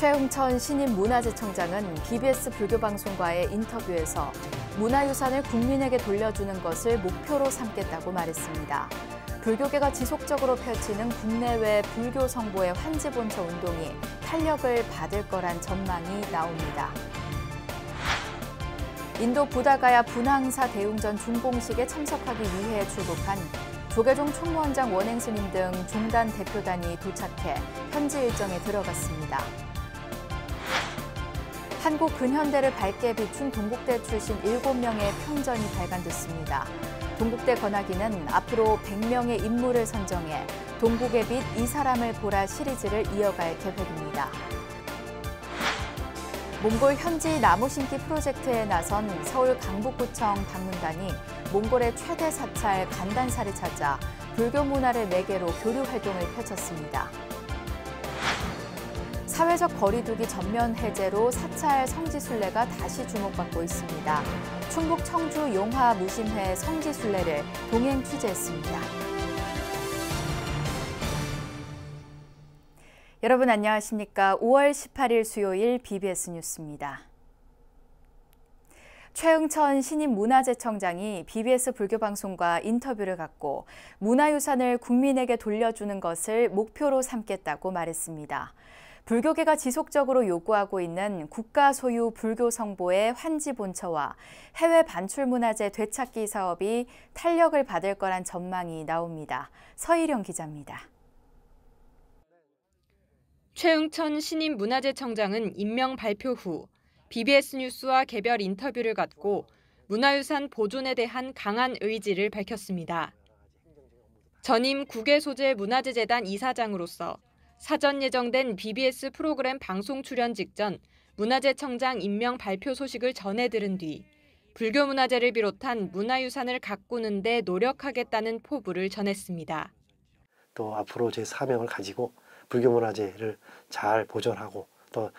최흥천 신임 문화재청장은 BBS 불교방송과의 인터뷰에서 문화유산을 국민에게 돌려주는 것을 목표로 삼겠다고 말했습니다. 불교계가 지속적으로 펼치는 국내외 불교 성보의 환지본처 운동이 탄력을 받을 거란 전망이 나옵니다. 인도 부다가야 분황사 대웅전 준공식에 참석하기 위해 출국한 조계종 총무원장 원행스님 등 종단 대표단이 도착해 현지 일정에 들어갔습니다. 한국 근현대를 밝게 비춘 동국대 출신 7명의 평전이 발간됐습니다. 동국대 권학위는 앞으로 100명의 인물을 선정해 동국의 빛 이 사람을 보라 시리즈를 이어갈 계획입니다. 몽골 현지 나무 심기 프로젝트에 나선 서울 강북구청 방문단이 몽골의 최대 사찰 간단사를 찾아 불교 문화를 매개로 교류 활동을 펼쳤습니다. 사회적 거리두기 전면 해제로 사찰 성지순례가 다시 주목받고 있습니다. 충북 청주 용화 무심회 성지순례를 동행 취재했습니다. 여러분 안녕하십니까? 5월 18일 수요일 BBS 뉴스입니다. 최응천 신임 문화재청장이 BBS 불교방송과 인터뷰를 갖고 문화유산을 국민에게 돌려주는 것을 목표로 삼겠다고 말했습니다. 불교계가 지속적으로 요구하고 있는 국가 소유 불교 성보의 환지 본처와 해외 반출 문화재 되찾기 사업이 탄력을 받을 거란 전망이 나옵니다. 서희령 기자입니다. 최응천 신임 문화재청장은 임명 발표 후 BBS 뉴스와 개별 인터뷰를 갖고 문화유산 보존에 대한 강한 의지를 밝혔습니다. 전임 국외소재 문화재재단 이사장으로서 사전 예정된 BBS 프로그램 방송 출연 직전 문화재청장 임명 발표 소식을 전해 들은 뒤 불교 문화재를 비롯한 문화유산을 가꾸는 데 노력하겠다는 포부를 전했습니다. 또 앞으로 제 사명을 가지고 불교 문화재를 잘 보존하고 또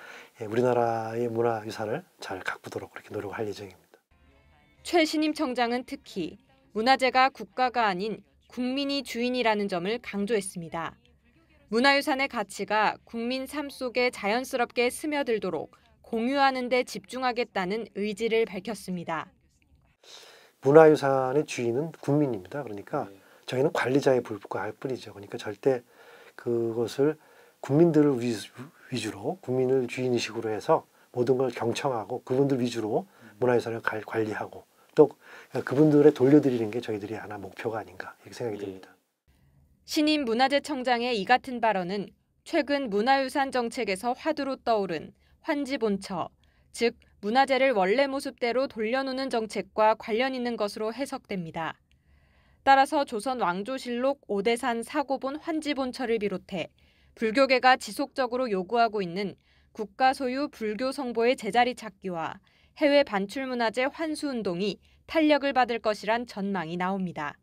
예, 우리나라의 문화유산을 잘 가꾸도록 그렇게 노력할 예정입니다. 최 신임 청장은 특히 문화재가 국가가 아닌 국민이 주인이라는 점을 강조했습니다. 문화유산의 가치가 국민 삶 속에 자연스럽게 스며들도록 공유하는 데 집중하겠다는 의지를 밝혔습니다. 문화유산의 주인은 국민입니다. 그러니까 네. 저희는 관리자에 불과할 뿐이죠. 그러니까 절대 그것을 국민들을 위주로 국민을 주인의식으로 해서 모든 걸 경청하고 그분들 위주로 음. 문화유산을 관리하고 또 그분들의 돌려드리는 게 저희들이 하나 목표가 아닌가 이렇게 생각이 예. 듭니다. 신임 문화재청장의 이 같은 발언은 최근 문화유산 정책에서 화두로 떠오른 환지본처, 즉 문화재를 원래 모습대로 돌려놓는 정책과 관련 있는 것으로 해석됩니다. 따라서 조선 왕조실록 오대산 사고본 환지본처를 비롯해 불교계가 지속적으로 요구하고 있는 국가 소유 불교 성보의 제자리 찾기와 해외 반출문화재 환수 운동이 탄력을 받을 것이란 전망이 나옵니다.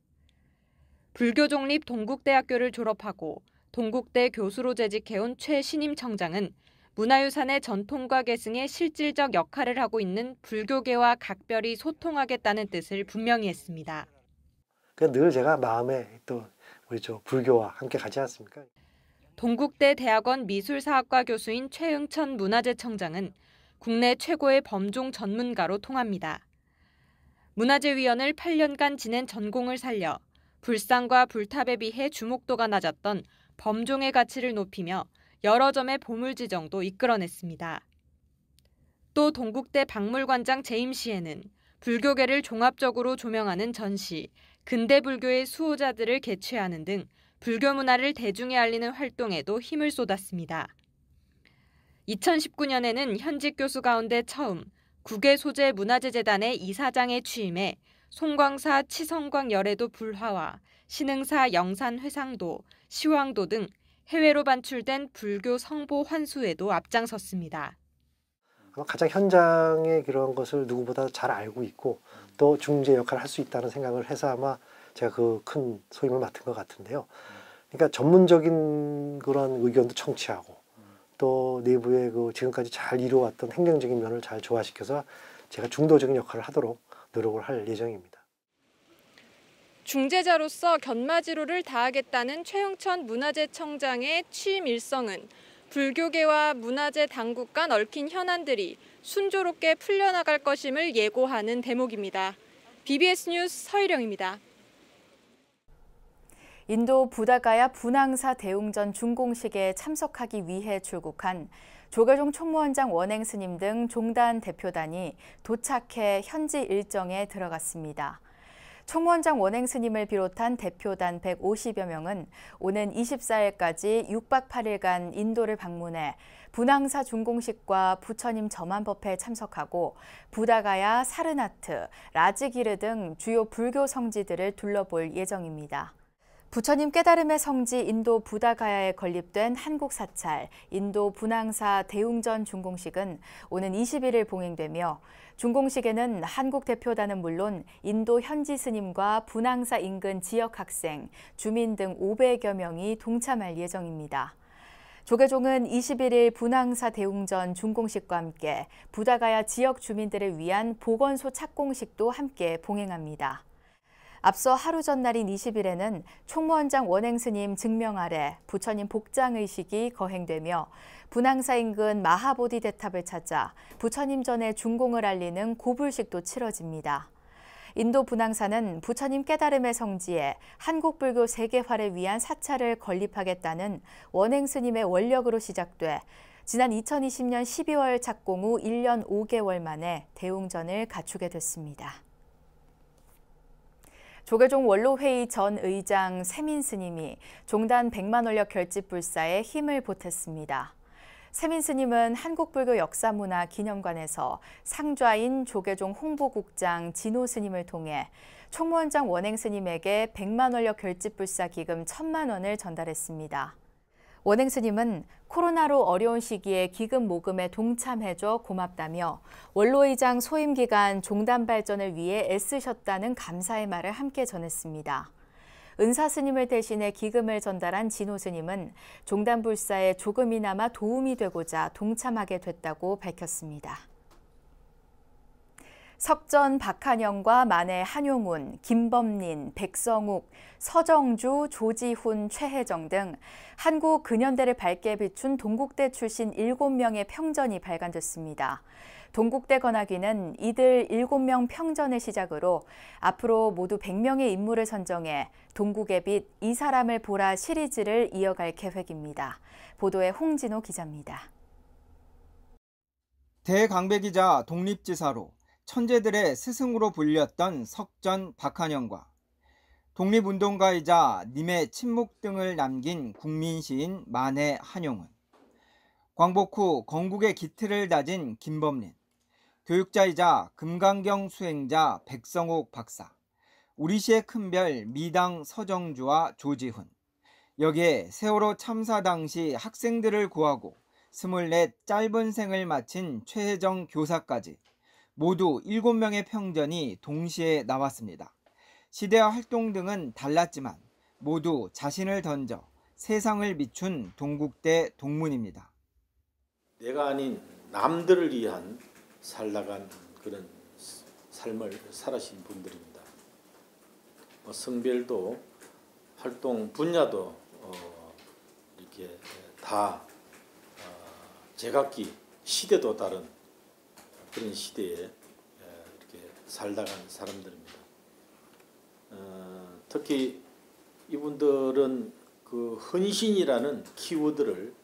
불교 종립 동국대학교를 졸업하고 동국대 교수로 재직해온 최 신임 청장은 문화유산의 전통과 계승에 실질적 역할을 하고 있는 불교계와 각별히 소통하겠다는 뜻을 분명히 했습니다. 그러니까 늘 제가 마음에 또 우리 저 불교와 함께 가지 않습니까? 동국대 대학원 미술사학과 교수인 최응천 문화재청장은 국내 최고의 범종 전문가로 통합니다. 문화재위원을 8년간 지낸 전공을 살려 불상과 불탑에 비해 주목도가 낮았던 범종의 가치를 높이며 여러 점의 보물 지정도 이끌어냈습니다. 또 동국대 박물관장 재임 시에는 불교계를 종합적으로 조명하는 전시, 근대 불교의 수호자들을 개최하는 등 불교 문화를 대중에 알리는 활동에도 힘을 쏟았습니다. 2019년에는 현직 교수 가운데 처음 국외 소재 문화재재단의 이사장에 취임해 송광사 치성광 열애도 불화와 신흥사 영산 회상도, 시황도 등 해외로 반출된 불교 성보 환수에도 앞장섰습니다. 아마 가장 현장의 그런 것을 누구보다 잘 알고 있고 또 중재 역할을 할 수 있다는 생각을 해서 아마 제가 그 큰 소임을 맡은 것 같은데요. 그러니까 전문적인 그런 의견도 청취하고 또 내부의 그 지금까지 잘 이루어왔던 행정적인 면을 잘 조화시켜서 제가 중도적인 역할을 하도록 노력을 할 예정입니다. 중재자로서 견마지로를 다하겠다는 최영천 문화재청장의 취임 일성은 불교계와 문화재 당국 간 얽힌 현안들이 순조롭게 풀려나갈 것임을 예고하는 대목입니다. BBS 뉴스 서희령입니다. 인도 부다가야 분황사 대웅전 준공식에 참석하기 위해 출국한 조계종 총무원장 원행 스님 등 종단 대표단이 도착해 현지 일정에 들어갔습니다. 총무원장 원행 스님을 비롯한 대표단 150여 명은 오는 24일까지 6박 8일간 인도를 방문해 분황사 준공식과 부처님 점안법회에 참석하고 부다가야, 사르나트, 라지기르 등 주요 불교 성지들을 둘러볼 예정입니다. 부처님 깨달음의 성지 인도 부다가야에 건립된 한국 사찰 인도 분황사 대웅전 준공식은 오는 21일 봉행되며 준공식에는 한국 대표단은 물론 인도 현지 스님과 분황사 인근 지역 학생, 주민 등 500여 명이 동참할 예정입니다. 조계종은 21일 분황사 대웅전 준공식과 함께 부다가야 지역 주민들을 위한 보건소 착공식도 함께 봉행합니다. 앞서 하루 전날인 20일에는 총무원장 원행스님 증명 아래 부처님 복장의식이 거행되며 분항사 인근 마하보디 대탑을 찾아 부처님 전에 중공을 알리는 고불식도 치러집니다. 인도 분항사는 부처님 깨달음의 성지에 한국 불교 세계화를 위한 사찰을 건립하겠다는 원행스님의 원력으로 시작돼 지난 2020년 12월 착공 후 1년 5개월 만에 대웅전을 갖추게 됐습니다. 조계종 원로회의 전 의장 세민 스님이 종단 100만 원력 결집 불사에 힘을 보탰습니다. 세민 스님은 한국불교 역사문화 기념관에서 상좌인 조계종 홍보국장 진호 스님을 통해 총무원장 원행 스님에게 1만 원력 결집불사 기금 천만 원을 전달했습니다. 원행 스님은 코로나로 어려운 시기에 기금 모금에 동참해줘 고맙다며 원로의장 소임 기간 종단 발전을 위해 애쓰셨다는 감사의 말을 함께 전했습니다. 은사 스님을 대신해 기금을 전달한 진호 스님은 종단 불사에 조금이나마 도움이 되고자 동참하게 됐다고 밝혔습니다. 석전 박한영과 만해 한용운, 김범린, 백성욱, 서정주, 조지훈, 최혜정 등 한국 근현대를 밝게 비춘 동국대 출신 7명의 평전이 발간됐습니다. 동국대 건학위는 이들 7명 평전을 시작으로 앞으로 모두 100명의 인물을 선정해 동국의 빛 이 사람을 보라 시리즈를 이어갈 계획입니다. 보도에 홍진호 기자입니다. 대강배 기자 독립지사로 천재들의 스승으로 불렸던 석전 박한영과 독립운동가이자 님의 침묵 등을 남긴 국민시인 만해 한용은 광복 후 건국의 기틀을 다진 김범린, 교육자이자 금강경 수행자 백성옥 박사, 우리시의 큰별 미당 서정주와 조지훈, 여기에 세월호 참사 당시 학생들을 구하고 스물넷 짧은 생을 마친 최혜정 교사까지 모두 7명의 평전이 동시에 나왔습니다. 시대와 활동 등은 달랐지만 모두 자신을 던져 세상을 비춘 동국대 동문입니다. 내가 아닌 남들을 위한 살다간 그런 삶을 살아신 분들입니다. 뭐 성별도 활동 분야도 어 이렇게 다어 제각기 시대도 다른 그런 시대에 이렇게 살다간 사람들입니다. 어, 특히 이분들은 그 헌신이라는 키워드를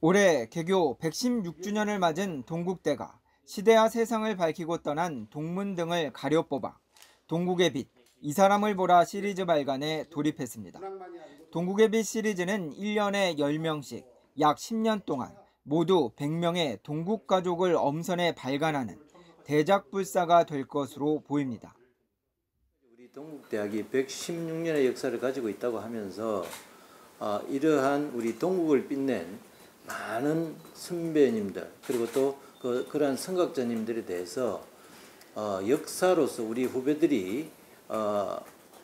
올해 개교 116주년을 맞은 동국대가 시대와 세상을 밝히고 떠난 동문 등을 가려 뽑아 동국의 빛, 이 사람을 보라 시리즈 발간에 돌입했습니다. 동국의 빛 시리즈는 1년에 10명씩 약 10년 동안 모두 100명의 동국 가족을 엄선해 발간하는 대작불사가 될 것으로 보입니다. 우리 동국대학이 116년의 역사를 가지고 있다고 하면서 아, 이러한 우리 동국을 빛낸 많은 선배님들 그리고 또 그, 그러한 선각자님들에 대해서 어, 역사로서 우리 후배들이 어,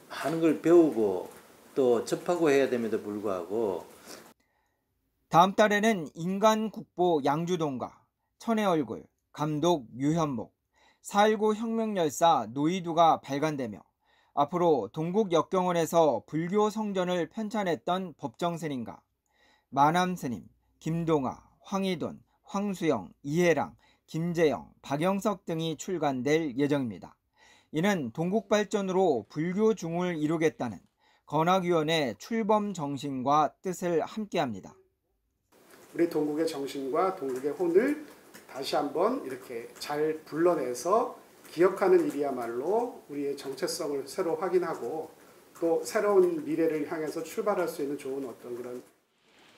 하는 걸 배우고 또 접하고 해야 됨에도 불구하고 다음 달에는 인간 국보 양주동과 천의 얼굴, 감독 유현목, 4.19 혁명 열사 노이두가 발간되며 앞으로 동국역경원에서 불교 성전을 편찬했던 법정스님과 마남스님, 김동아, 황희돈, 황수영, 이해랑, 김재영, 박영석 등이 출간될 예정입니다. 이는 동국발전으로 불교 중을 이루겠다는 건학위원회 출범 정신과 뜻을 함께합니다. 우리 동국의 정신과 동국의 혼을 다시 한번 이렇게 잘 불러내서 기억하는 일이야말로 우리의 정체성을 새로 확인하고 또 새로운 미래를 향해서 출발할 수 있는 좋은 어떤 그런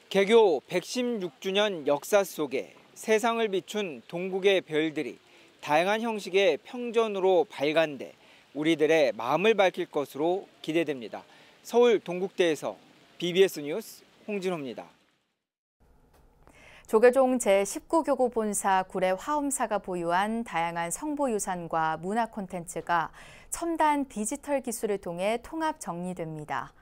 개교 116주년 역사 속에 세상을 비춘 동국의 별들이 다양한 형식의 평전으로 발간돼 우리들의 마음을 밝힐 것으로 기대됩니다. 서울 동국대에서 BBS 뉴스 홍진호입니다. 조계종 제19교구 본사 구례 화엄사가 보유한 다양한 성보유산과 문화 콘텐츠가 첨단 디지털 기술을 통해 통합 정리됩니다.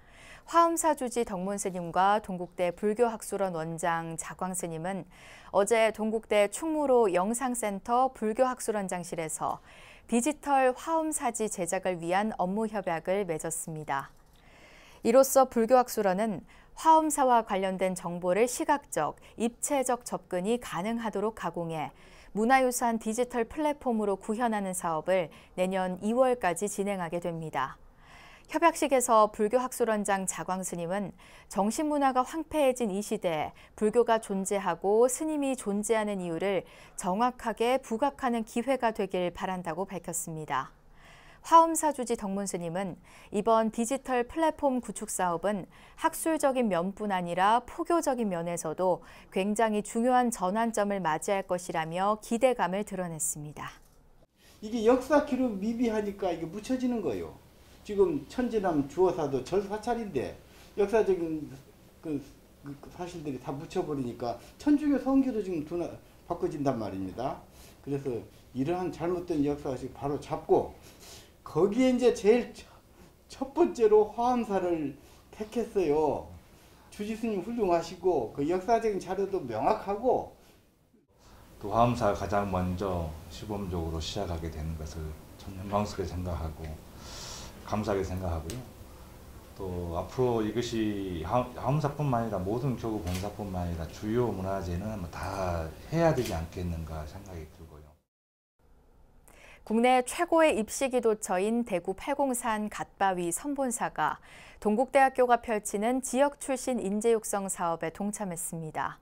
화엄사 주지 덕문 스님과 동국대 불교학술원 원장 자광 스님은 어제 동국대 충무로 영상센터 불교학술원장실에서 디지털 화엄사지 제작을 위한 업무 협약을 맺었습니다. 이로써 불교학술원은 화엄사와 관련된 정보를 시각적, 입체적 접근이 가능하도록 가공해 문화유산 디지털 플랫폼으로 구현하는 사업을 내년 2월까지 진행하게 됩니다. 협약식에서 불교학술원장 자광 스님은 정신문화가 황폐해진 이 시대에 불교가 존재하고 스님이 존재하는 이유를 정확하게 부각하는 기회가 되길 바란다고 밝혔습니다. 화엄사주지 덕문스님은 이번 디지털 플랫폼 구축 사업은 학술적인 면뿐 아니라 포교적인 면에서도 굉장히 중요한 전환점을 맞이할 것이라며 기대감을 드러냈습니다. 이게 역사 기록 미비하니까 이게 묻혀지는 거예요. 지금 천지남 주어사도 절사찰인데 역사적인 그, 그, 그, 사실들이 다 묻혀버리니까 천주교 성교도 지금 두나, 바꿔진단 말입니다. 그래서 이러한 잘못된 역사식 바로 잡고 거기에 이제 제일 첫 번째로 화엄사를 택했어요. 주지스님 훌륭하시고 그 역사적인 자료도 명확하고 또 그 화엄사가 가장 먼저 시범적으로 시작하게 되는 것을 참 영광스럽게 생각하고 감사하게 생각하고요. 또 앞으로 이것이 화엄사뿐만 아니라 모든 교구 봉사뿐만 아니라 주요 문화재는 다 해야 되지 않겠는가 생각이 들고 국내 최고의 입시 기도처인 대구 팔공산 갓바위 선본사가 동국대학교가 펼치는 지역 출신 인재 육성 사업에 동참했습니다.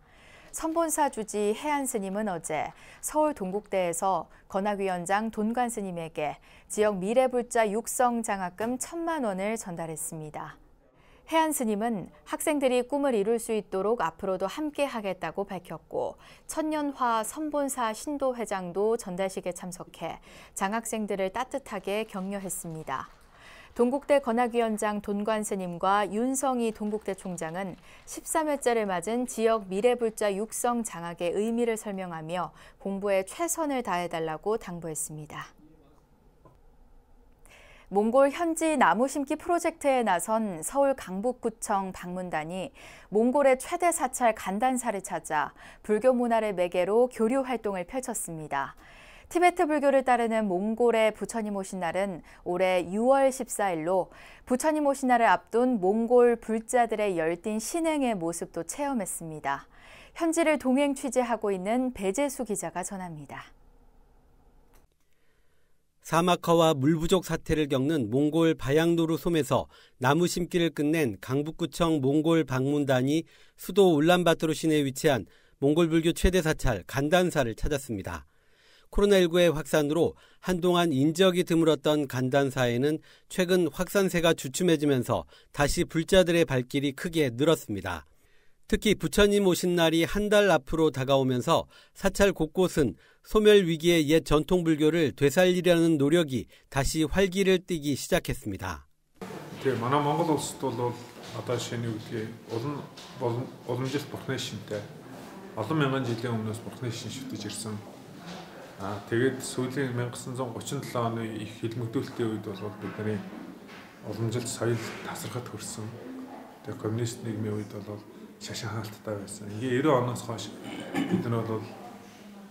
선본사 주지 해안 스님은 어제 서울 동국대에서 건학위원장 돈관 스님에게 지역 미래불자 육성 장학금 천만 원을 전달했습니다. 해안 스님은 학생들이 꿈을 이룰 수 있도록 앞으로도 함께 하겠다고 밝혔고 천년화 선본사 신도 회장도 전달식에 참석해 장학생들을 따뜻하게 격려했습니다. 동국대 건학위원장 돈관 스님과 윤성희 동국대 총장은 13회째를 맞은 지역 미래불자 육성 장학의 의미를 설명하며 공부에 최선을 다해달라고 당부했습니다. 몽골 현지 나무 심기 프로젝트에 나선 서울 강북구청 방문단이 몽골의 최대 사찰 간단사를 찾아 불교 문화를 매개로 교류 활동을 펼쳤습니다. 티베트 불교를 따르는 몽골의 부처님 오신 날은 올해 6월 14일로 부처님 오신 날을 앞둔 몽골 불자들의 열띤 신행의 모습도 체험했습니다. 현지를 동행 취재하고 있는 배재수 기자가 전합니다. 사막화와 물 부족 사태를 겪는 몽골 바양노루 섬에서 나무 심기를 끝낸 강북구청 몽골 방문단이 수도 울란바토르 시내에 위치한 몽골 불교 최대 사찰 간단사를 찾았습니다. 코로나19의 확산으로 한동안 인적이 드물었던 간단사에는 최근 확산세가 주춤해지면서 다시 불자들의 발길이 크게 늘었습니다. 특히 부처님 오신 날이 한 달 앞으로 다가오면서 사찰 곳곳은 소멸 위기의 옛 전통 불교를 되살리려는 노력이 다시 활기를 띠기 시작했습니다. Аа тэгээд сүүлийн 1937 оны их хилмэгдүүлэлтийн үед бол бидний олон жил соёл тасархад хүрсэн. Тэгээд коммунист нийгмийн үед бол шашаалттай байсан. Ингээ 90 оноос хойш бид нар бол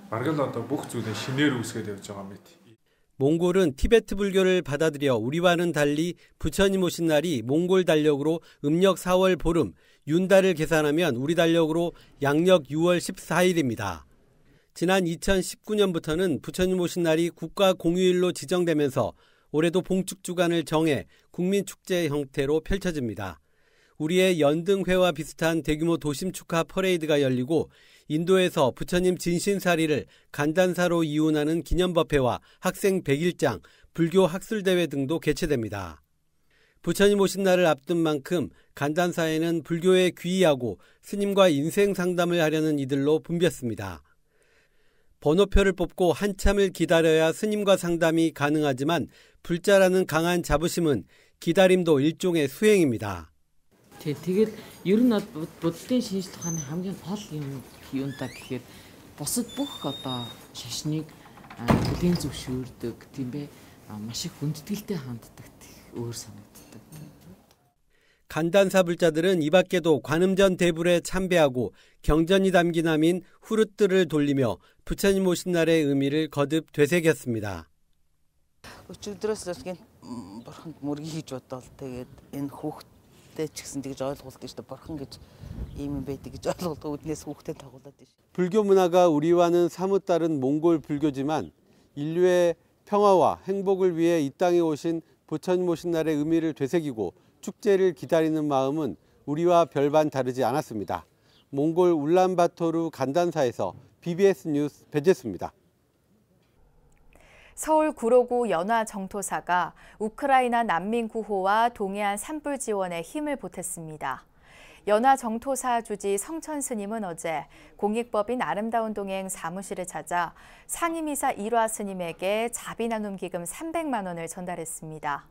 бараг л одоо бүх зүйлээ шинээр үүсгэж явж байгаа мэт. 몽골은 티베트 불교를 받아들여 우리와는 달리 부처님 오신 날이 몽골 달력으로 음력 4월 보름, 윤달을 계산하면 우리 달력으로 양력 6월 14일입니다. 지난 2019년부터는 부처님 오신 날이 국가 공휴일로 지정되면서 올해도 봉축 주간을 정해 국민 축제 형태로 펼쳐집니다. 우리의 연등회와 비슷한 대규모 도심 축하 퍼레이드가 열리고 인도에서 부처님 진신사리를 간단사로 이혼하는 기념법회와 학생 101장, 불교 학술대회 등도 개최됩니다. 부처님 오신 날을 앞둔 만큼 간단사에는 불교에 귀의하고 스님과 인생 상담을 하려는 이들로 붐볐습니다. 번호표를 뽑고 한참을 기다려야 스님과 상담이 가능하지만 불자라는 강한 자부심은 기다림도 일종의 수행입니다. Тий, тэгээд ер нь буддын шинжлэх ухааны хамгийн гол юм юунтаа гэхээр бусад бүх одоо шашныг бүлийн зөвшөөрдөг тийм бай маш их хүндэтгэлтэй ханддаг өөр санагддаг. 간단사 불자들은 이 밖에도 관음전 대불에 참배하고 경전이 담긴 함인 후룻들을 돌리며 부처님 오신 날의 의미를 거듭 되새겼습니다. өчигдрөөс л бас гин бурханд мөргий хийж бодоол тэгээд энэ хүүхд хүүхдтэй ч гэсэн тэгж ойлгуулдаг шүү дээ. Бурхан гэж ийм юм байдаг гэж ойлгуулдаг үднээс хүүхдэд тагуулдаг шүү. 불교 문화가 우리와는 사뭇 다른 몽골 불교지만 인류의 평화와 행복을 위해 이 땅에 오신 부처님 오신 날의 의미를 되새기고 축제를 기다리는 마음은 우리와 별반 다르지 않았습니다. 몽골 울란바토르 간단사에서 BBS 뉴스 배재수입니다. 서울 구로구 연화 정토사가 우크라이나 난민 구호와 동해안 산불 지원에 힘을 보탰습니다. 연화 정토사 주지 성천 스님은 어제 공익법인 아름다운 동행 사무실을 찾아 상임이사 일화 스님에게 자비 나눔 기금 300만 원을 전달했습니다.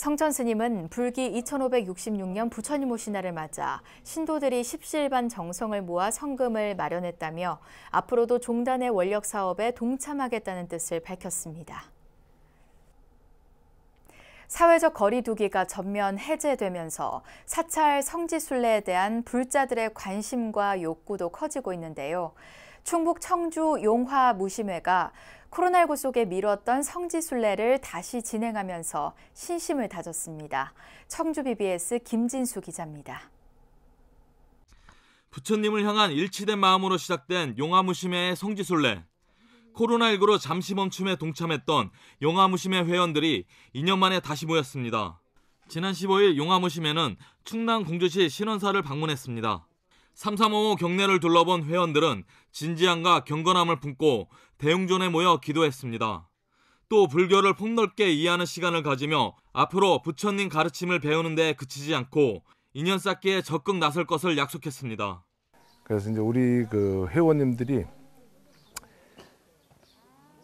성전 스님은 불기 2566년 부처님 오신 날을 맞아 신도들이 십시일반 정성을 모아 성금을 마련했다며 앞으로도 종단의 원력 사업에 동참하겠다는 뜻을 밝혔습니다. 사회적 거리두기가 전면 해제되면서 사찰 성지순례에 대한 불자들의 관심과 욕구도 커지고 있는데요. 충북 청주 용화 무심회가 코로나19 속에 미뤘던 성지순례를 다시 진행하면서 신심을 다졌습니다. 청주 BBS 김진수 기자입니다. 부처님을 향한 일치된 마음으로 시작된 용화무심의 성지순례. 코로나19로 잠시 멈춤에 동참했던 용화무심의 회원들이 2년 만에 다시 모였습니다. 지난 15일 용화무심에는 충남 공주시 신원사를 방문했습니다. 3355경례를 둘러본 회원들은 진지함과 경건함을 품고 대웅전에 모여 기도했습니다. 또 불교를 폭넓게 이해하는 시간을 가지며 앞으로 부처님 가르침을 배우는데 그치지 않고 인연 쌓기에 적극 나설 것을 약속했습니다. 그래서 이제 우리 그 회원님들이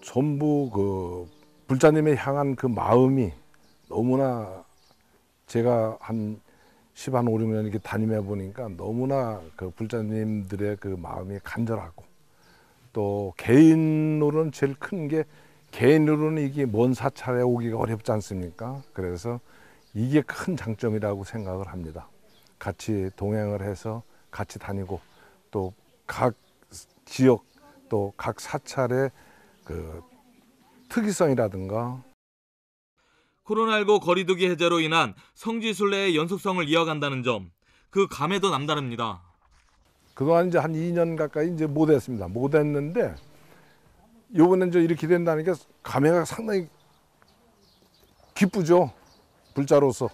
전부 그 불자님의 향한 그 마음이 너무나 제가 한 10한 5, 6년 이렇게 다니며 보니까 너무나 그 불자님들의 그 마음이 간절하고 또 개인으로는 제일 큰 게 개인으로는 이게 먼 사찰에 오기가 어렵지 않습니까? 그래서 이게 큰 장점이라고 생각을 합니다. 같이 동행을 해서 같이 다니고 또 각 지역 또 각 사찰의 그 특이성이라든가 코로나19 거리두기 해제로 인한 성지순례의 연속성을 이어간다는 점 그 감에도 남다릅니다. 그동안 이제 한 2년 가까이 이제 못 했습니다. 못 했는데 요번엔 이제 이렇게 된다니까 감회가 상당히 기쁘죠. 불자로서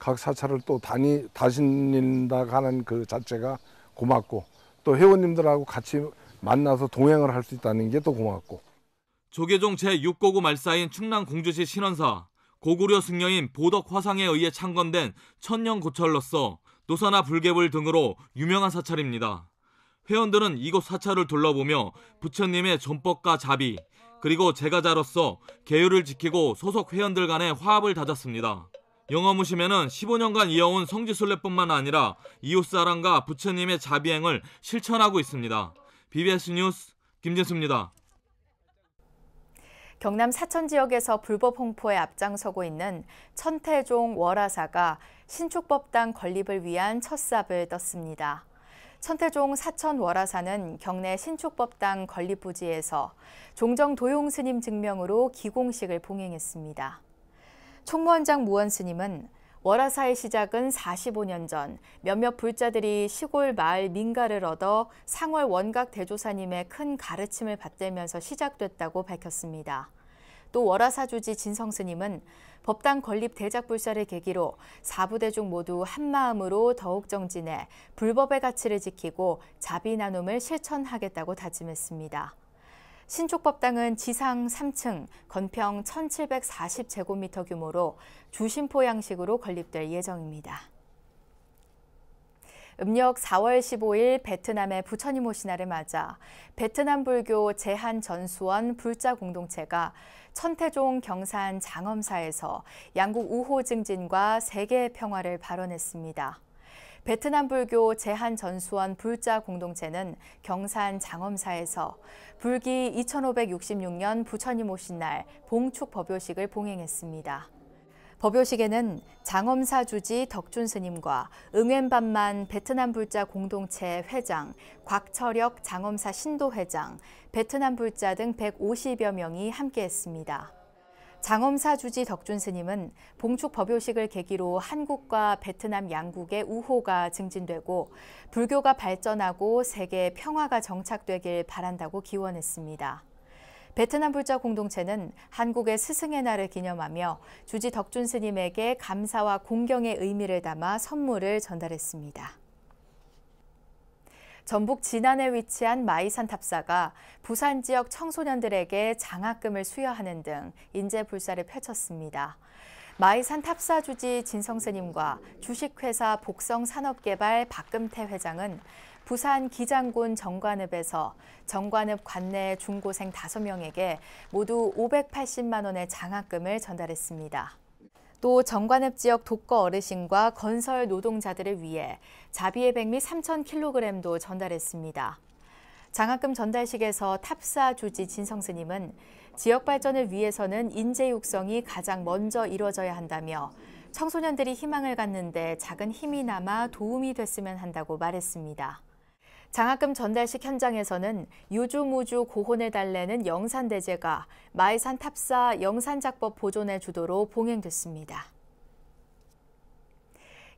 각 사찰을 또 다니 다신다 가는 그 자체가 고맙고 또 회원님들하고 같이 만나서 동행을 할 수 있다는 게 또 고맙고 조계종 제6고구 말사인 충남 공주시 신원사 고구려 승려인 보덕 화상에 의해 창건된 천년 고철로서 노사나 불개불 등으로 유명한 사찰입니다. 회원들은 이곳 사찰을 둘러보며 부처님의 전법과 자비 그리고 제가자로서 계율을 지키고 소속 회원들 간의 화합을 다졌습니다. 영어무심에는 15년간 이어온 성지순례뿐만 아니라 이웃사랑과 부처님의 자비행을 실천하고 있습니다. BBS 뉴스 김재수입니다 경남 사천 지역에서 불법 홍포에 앞장서고 있는 천태종 월화사가 신축법당 건립을 위한 첫삽을 떴습니다. 천태종 사천 월화사는 경내 신축법당 건립 부지에서 종정 도용 스님 증명으로 기공식을 봉행했습니다. 총무원장 무원 스님은 월화사의 시작은 45년 전 몇몇 불자들이 시골 마을 민가를 얻어 상월 원각 대조사님의 큰 가르침을 받들면서 시작됐다고 밝혔습니다. 또 월화사주지 진성스님은 법당 건립 대작불사를 계기로 사부대중 모두 한마음으로 더욱 정진해 불법의 가치를 지키고 자비 나눔을 실천하겠다고 다짐했습니다. 신촉법당은 지상 3층, 건평 1,740제곱미터 규모로 주심포 양식으로 건립될 예정입니다. 음력 4월 15일 베트남의 부처님 오시나를 맞아 베트남 불교 제한 전수원 불자 공동체가 천태종 경산 장엄사에서 양국 우호 증진과 세계 평화를 발언했습니다. 베트남 불교 제한 전수원 불자 공동체는 경산 장엄사에서 불기 2566년 부처님 오신 날 봉축 법요식을 봉행했습니다. 법요식에는 장엄사 주지 덕준 스님과 응웬반만 베트남 불자 공동체 회장, 곽철혁 장엄사 신도 회장, 베트남 불자 등 150여 명이 함께했습니다. 장엄사 주지 덕준 스님은 봉축 법요식을 계기로 한국과 베트남 양국의 우호가 증진되고 불교가 발전하고 세계 평화가 정착되길 바란다고 기원했습니다. 베트남 불자 공동체는 한국의 스승의 날을 기념하며 주지 덕준 스님에게 감사와 공경의 의미를 담아 선물을 전달했습니다. 전북 진안에 위치한 마이산 탑사가 부산 지역 청소년들에게 장학금을 수여하는 등 인재 불사를 펼쳤습니다. 마이산 탑사 주지 진성스님과 주식회사 복성산업개발 박금태 회장은 부산 기장군 정관읍에서 정관읍 관내 중고생 5명에게 모두 580만 원의 장학금을 전달했습니다. 또 정관읍 지역 독거 어르신과 건설 노동자들을 위해 자비의 백미 3,000kg도 전달했습니다. 장학금 전달식에서 탑사 주지 진성 스님은 지역 발전을 위해서는 인재 육성이 가장 먼저 이루어져야 한다며 청소년들이 희망을 갖는데 작은 힘이 남아 도움이 됐으면 한다고 말했습니다. 장학금 전달식 현장에서는 유주무주 고혼을 달래는 영산대제가 마이산 탑사 영산작법 보존의 주도로 봉행됐습니다.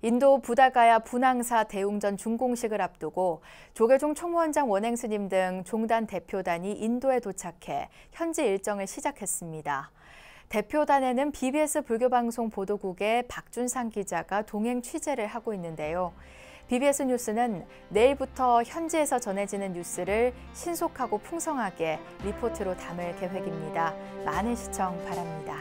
인도 부다가야 분황사 대웅전 준공식을 앞두고 조계종 총무원장 원행스님 등 종단 대표단이 인도에 도착해 현지 일정을 시작했습니다. 대표단에는 BBS 불교방송 보도국의 박준상 기자가 동행 취재를 하고 있는데요. BBS 뉴스는 내일부터 현지에서 전해지는 뉴스를 신속하고 풍성하게 리포트로 담을 계획입니다. 많은 시청 바랍니다.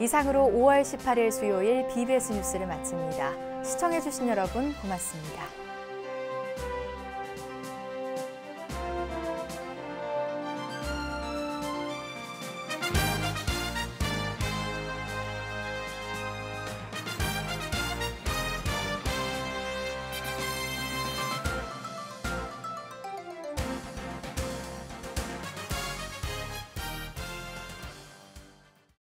이상으로 5월 18일 수요일 BBS 뉴스를 마칩니다. 시청해주신 여러분 고맙습니다.